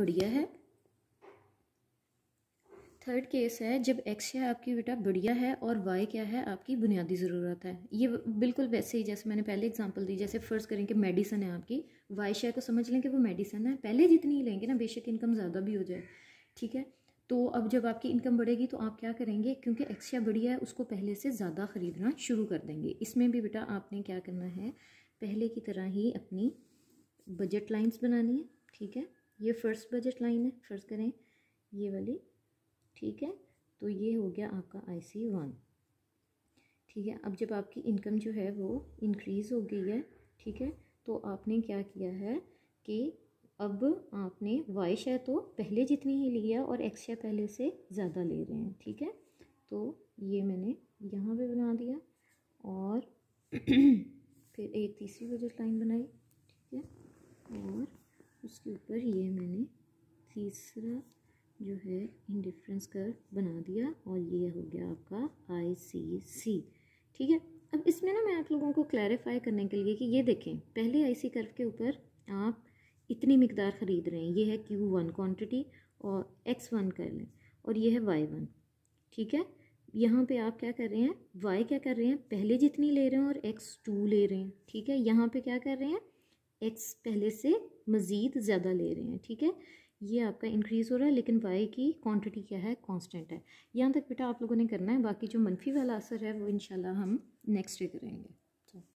बढ़िया है third case है जब एक्स है आपकी बेटा बढ़िया है और वाई क्या है आपकी बुनियादी ज़रूरत है ये बिल्कुल वैसे ही जैसे मैंने पहले एग्जांपल दी जैसे फ़र्ज़ करें कि मेडिसन है आपकी वाई शेयर को समझ लें कि वो मेडिसन है पहले जितनी ही लेंगे ना बेशक इनकम ज़्यादा भी हो जाए ठीक है तो अब जब आपकी इनकम बढ़ेगी तो आप क्या करेंगे क्योंकि एक्स्ट्रा बढ़िया है उसको पहले से ज़्यादा ख़रीदना शुरू कर देंगे इसमें भी बेटा आपने क्या करना है पहले की तरह ही अपनी बजट लाइन्स बनानी है ठीक है ये फर्स्ट बजट लाइन है फर्ज करें ये वाली ठीक है तो ये हो गया आपका आई सी वन ठीक है अब जब आपकी इनकम जो है वो इंक्रीज़ हो गई है ठीक है तो आपने क्या किया है कि अब आपने वाई शेयर तो पहले जितनी ही ली है और एक्स शेयर पहले से ज़्यादा ले रहे हैं ठीक है तो ये मैंने यहाँ पे बना दिया और फिर एक तीसरी बजट लाइन बनाई ठीक है और उसके ऊपर ये मैंने तीसरा जो है इंडिफ्रेंस कर बना दिया और ये हो गया आपका आई सी सी ठीक है अब इसमें ना मैं आप लोगों को क्लैरिफाई करने के लिए कि ये देखें पहले आई सी कर्व के ऊपर आप इतनी मकदार ख़रीद रहे हैं ये है क्यू वन क्वान्टिटी और एक्स वन कर लें और ये है वाई वन ठीक है यहाँ पे आप क्या कर रहे हैं वाई क्या कर रहे हैं पहले जितनी ले रहे हैं और एक्स टू ले रहे हैं ठीक है यहाँ पे क्या कर रहे हैं एक्स पहले से मज़ीद ज़्यादा ले रहे हैं ठीक है ये आपका इंक्रीज़ हो रहा है लेकिन वाई की क्वांटिटी क्या है कांस्टेंट है यहाँ तक बेटा आप लोगों ने करना है बाकी जो मनफी वाला असर है वो इन हम नेक्स्ट डे करेंगे